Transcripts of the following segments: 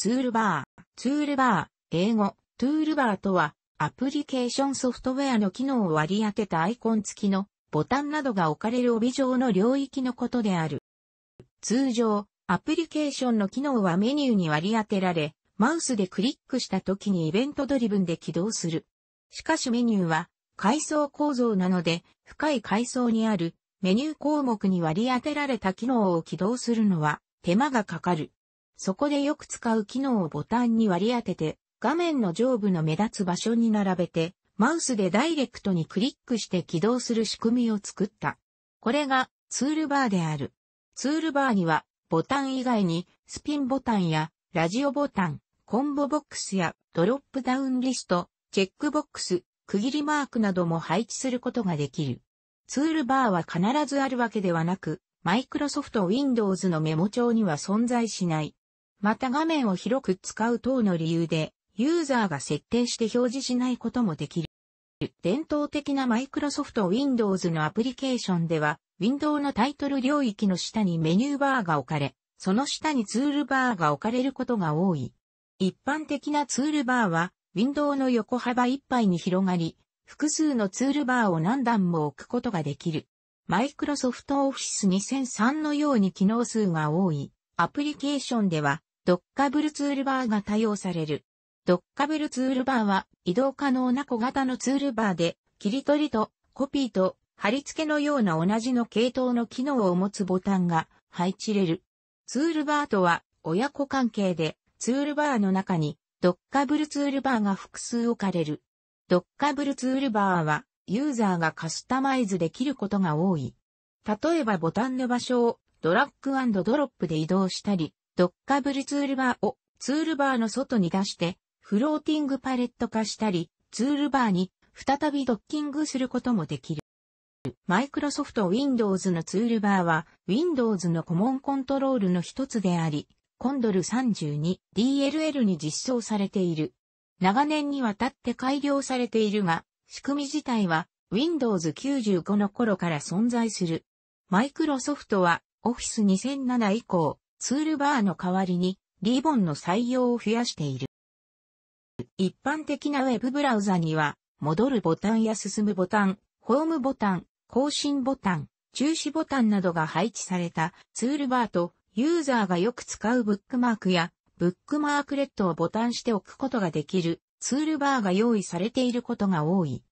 ツールバー、ツールバー、英語、ツールバーとは、アプリケーションソフトウェアの機能を割り当てたアイコン付きのボタンなどが置かれる帯状の領域のことである。通常、アプリケーションの機能はメニューに割り当てられ、マウスでクリックした時にイベントドリブンで起動する。しかしメニューは階層構造なので、深い階層にあるメニュー項目に割り当てられた機能を起動するのは手間がかかる。そこでよく使う機能をボタンに割り当てて、画面の上部の目立つ場所に並べて、マウスでダイレクトにクリックして起動する仕組みを作った。これがツールバーである。ツールバーにはボタン以外にスピンボタンやラジオボタン、コンボボックスやドロップダウンリスト、チェックボックス、区切りマークなども配置することができる。ツールバーは必ずあるわけではなく、マイクロソフトウィ Windows のメモ帳には存在しない。また画面を広く使う等の理由で、ユーザーが設定して表示しないこともできる。伝統的なマイクロソフト Windows のアプリケーションでは、ウィンドウのタイトル領域の下にメニューバーが置かれ、その下にツールバーが置かれることが多い。一般的なツールバーは、ウィンドウの横幅いっぱいに広がり、複数のツールバーを何段も置くことができる。マイクロソフトオフィス2003のように機能数が多いアプリケーションでは、ドッカブルツールバーが多用される。ドッカブルツールバーは移動可能な小型のツールバーで、切り取りとコピーと貼り付けのような同じの系統の機能を持つボタンが配置れる。ツールバーとは親子関係でツールバーの中にドッカブルツールバーが複数置かれる。ドッカブルツールバーはユーザーがカスタマイズできることが多い。例えばボタンの場所をドラッグドロップで移動したり、ドッカブルツールバーをツールバーの外に出して、フローティングパレット化したり、ツールバーに再びドッキングすることもできる。マイクロソフト Windows のツールバーは Windows のコモンコントロールの一つであり、コンドル 32DLL に実装されている。長年にわたって改良されているが、仕組み自体は Windows 95の頃から存在する。マイクロソフトは Office 2007以降、ツールバーの代わりにリボンの採用を増やしている。一般的なウェブブラウザには、戻るボタンや進むボタン、ホームボタン、更新ボタン、中止ボタンなどが配置されたツールバーとユーザーがよく使うブックマークやブックマークレットをボタンしておくことができるツールバーが用意されていることが多い。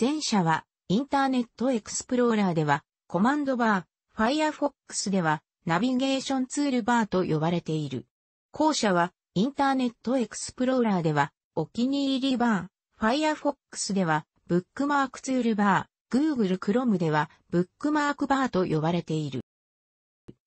前者はインターネットエクスプローラーではコマンドバー、Firefox ではナビゲーションツールバーと呼ばれている。後者は、インターネットエクスプローラーでは、お気に入りバー、Firefox では、ブックマークツールバー、Google Chrome では、ブックマークバーと呼ばれている。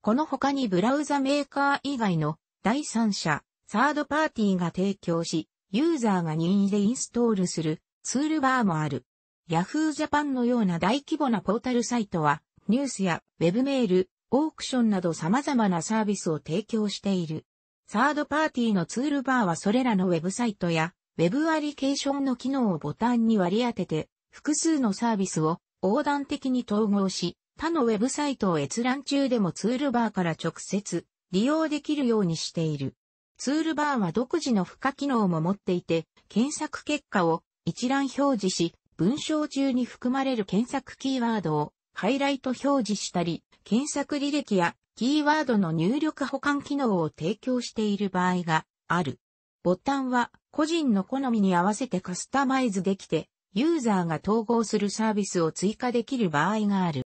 この他にブラウザメーカー以外の第三者、サードパーティーが提供し、ユーザーが任意でインストールするツールバーもある。Yahoo Japan のような大規模なポータルサイトは、ニュースやウェブメール、オークションなど様々なサービスを提供している。サードパーティーのツールバーはそれらのウェブサイトや、ウェブアリケーションの機能をボタンに割り当てて、複数のサービスを横断的に統合し、他のウェブサイトを閲覧中でもツールバーから直接利用できるようにしている。ツールバーは独自の付加機能も持っていて、検索結果を一覧表示し、文章中に含まれる検索キーワードをハイライト表示したり、検索履歴やキーワードの入力保管機能を提供している場合がある。ボタンは個人の好みに合わせてカスタマイズできて、ユーザーが統合するサービスを追加できる場合がある。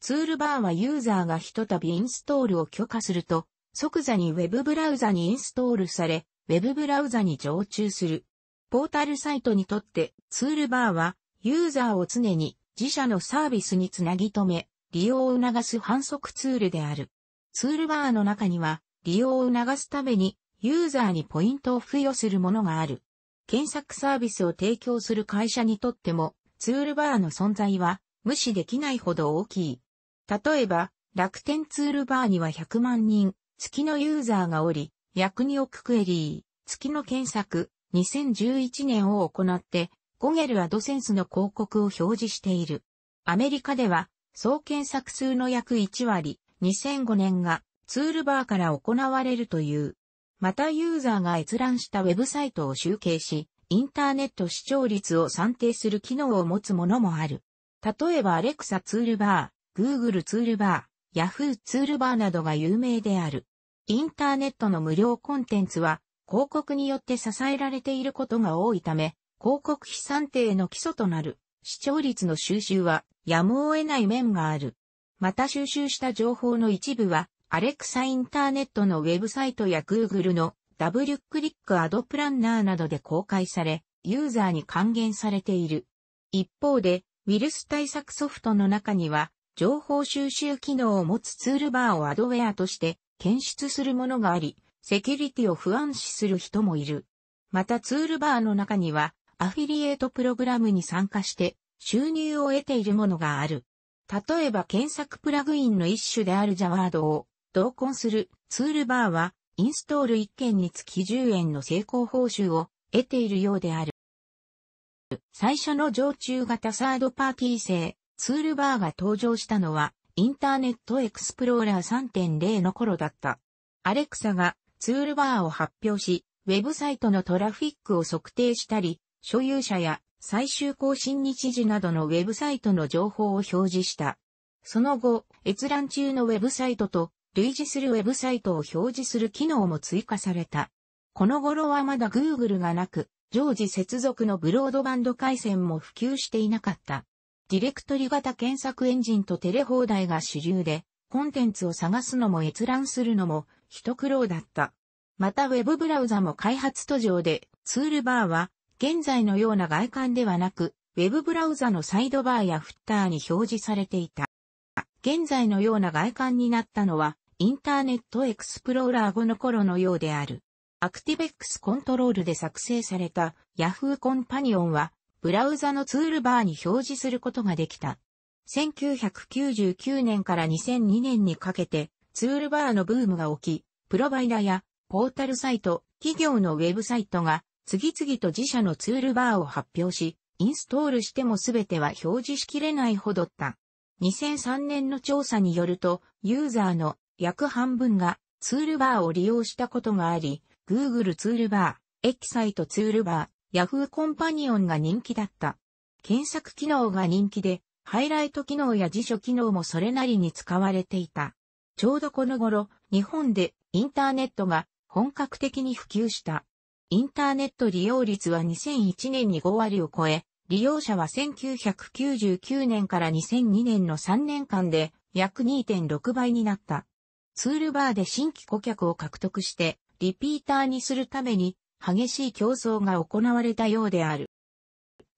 ツールバーはユーザーがひとたびインストールを許可すると、即座に Web ブラウザにインストールされ、Web ブラウザに常駐する。ポータルサイトにとってツールバーはユーザーを常に自社のサービスにつなぎ止め、利用を促す反則ツールである。ツールバーの中には、利用を促すために、ユーザーにポイントを付与するものがある。検索サービスを提供する会社にとっても、ツールバーの存在は無視できないほど大きい。例えば、楽天ツールバーには100万人、月のユーザーがおり、約2億クエリー、月の検索、2011年を行って、ゴゲルアドセンスの広告を表示している。アメリカでは、総検索数の約1割、2005年がツールバーから行われるという。またユーザーが閲覧したウェブサイトを集計し、インターネット視聴率を算定する機能を持つものもある。例えばアレクサツールバー、Google ツールバー、Yahoo ツールバーなどが有名である。インターネットの無料コンテンツは広告によって支えられていることが多いため、広告費算定の基礎となる視聴率の収集はやむを得ない面がある。また収集した情報の一部は、アレクサインターネットのウェブサイトや Google の W クリックアドプランナーなどで公開され、ユーザーに還元されている。一方で、ウイルス対策ソフトの中には、情報収集機能を持つツールバーをアドウェアとして検出するものがあり、セキュリティを不安視する人もいる。またツールバーの中には、アフィリエイトプログラムに参加して収入を得ているものがある。例えば検索プラグインの一種であるジャワードを同梱するツールバーはインストール1件につき10円の成功報酬を得ているようである。最初の常駐型サードパーティー製ツールバーが登場したのはインターネットエクスプローラー3.0の頃だった。アレクサがツールバーを発表し、ウェブサイトのトラフィックを測定したり、所有者や最終更新日時などのウェブサイトの情報を表示した。その後、閲覧中のウェブサイトと類似するウェブサイトを表示する機能も追加された。この頃はまだ Google がなく、常時接続のブロードバンド回線も普及していなかった。ディレクトリ型検索エンジンとテレ放題が主流で、コンテンツを探すのも閲覧するのも一苦労だった。またウェブブラウザも開発途上で、ツールバーは現在のような外観ではなく、ウェブブラウザのサイドバーやフッターに表示されていた。現在のような外観になったのは、インターネットエクスプローラー後の頃のようである。アクティベックスコントロールで作成された Yahoo コンパニオンは、ブラウザのツールバーに表示することができた。1999年から2002年にかけて、ツールバーのブームが起き、プロバイダやポータルサイト、企業のウェブサイトが次々と自社のツールバーを発表し、インストールしても全ては表示しきれないほどった。2003年の調査によると、ユーザーの約半分がツールバーを利用したことがあり、Google ツールバー、エキサイトツールバー、Yahoo コンパニオンが人気だった。検索機能が人気で、ハイライト機能や辞書機能もそれなりに使われていた。ちょうどこの頃、日本でインターネットが本格的に普及した。インターネット利用率は2001年に5割を超え、利用者は1999年から2002年の3年間で約2.6倍になった。ツールバーで新規顧客を獲得して、リピーターにするために激しい競争が行われたようである。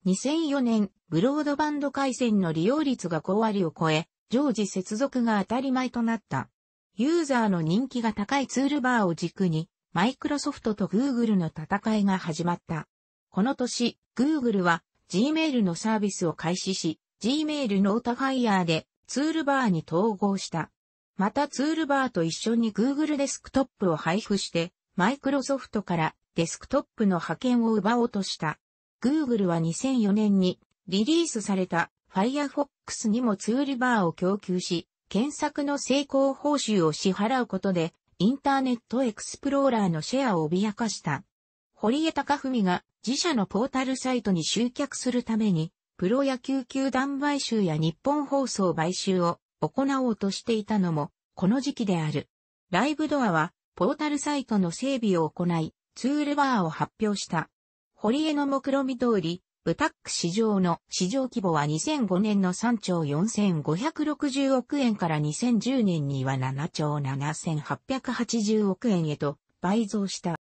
2004年、ブロードバンド回線の利用率が5割を超え、常時接続が当たり前となった。ユーザーの人気が高いツールバーを軸に、マイクロソフトと Google の戦いが始まった。この年、Google は Gmail のサービスを開始し、Gmail ノータファイヤーでツールバーに統合した。またツールバーと一緒に Google デスクトップを配布して、マイクロソフトからデスクトップの派遣を奪おうとした。Google は2004年にリリースされた Firefox にもツールバーを供給し、検索の成功報酬を支払うことでインターネットエクスプローラーのシェアを脅かした。堀江貴文が自社のポータルサイトに集客するために、プロ野球球団買収や日本放送買収を行おうとしていたのも、この時期である。ライブドアは、ポータルサイトの整備を行い、ツールバーを発表した。堀江の目論見通り、ブタック市場の市場規模は2005年の3兆4560億円から2010年には7兆7880億円へと倍増した。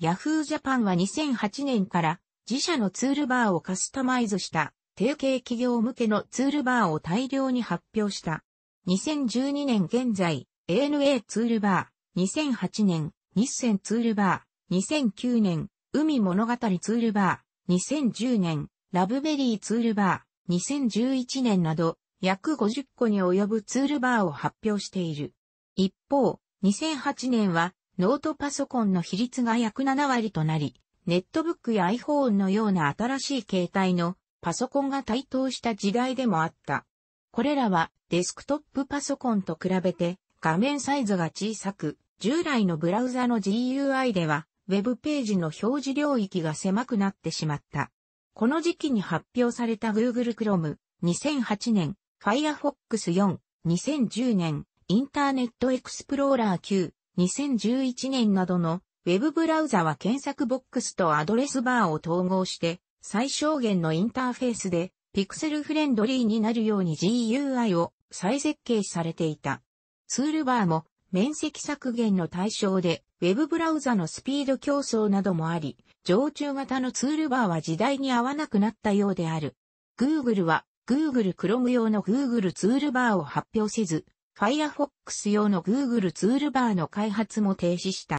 ヤフージャパンは2008年から自社のツールバーをカスタマイズした提携企業向けのツールバーを大量に発表した。2012年現在、ANA ツールバー、2008年、日線ツールバー、2009年、海物語ツールバー、2010年、ラブベリーツールバー、2011年など、約50個に及ぶツールバーを発表している。一方、2008年は、ノートパソコンの比率が約7割となり、ネットブックや iPhone のような新しい形態のパソコンが台頭した時代でもあった。これらはデスクトップパソコンと比べて画面サイズが小さく、従来のブラウザの GUI ではウェブページの表示領域が狭くなってしまった。この時期に発表された Google Chrome 2008年、Firefox 4、2010年、インターネットエクスプローラー9、2011年などのウェブブラウザは検索ボックスとアドレスバーを統合して最小限のインターフェースでピクセルフレンドリーになるように GUI を再設計されていた。ツールバーも面積削減の対象で、ウェブブラウザのスピード競争などもあり、常駐型のツールバーは時代に合わなくなったようである。Google は Google Chrome 用の Google ツールバーを発表せず、Firefox 用の Google ツールバーの開発も停止した。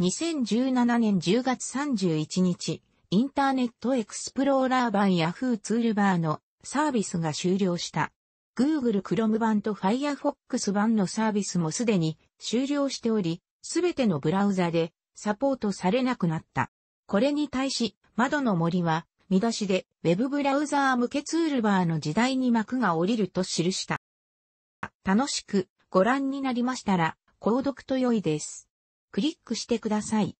2017年10月31日、インターネットエクスプローラー版 Yahoo ツールバーのサービスが終了した。Google Chrome 版と Firefox 版のサービスもすでに終了しており、すべてのブラウザでサポートされなくなった。これに対し、窓の森は、見出しで Web ブラウザー向けツールバーの時代に幕が降りると記した。楽しくご覧になりましたら、購読と良いです。クリックしてください。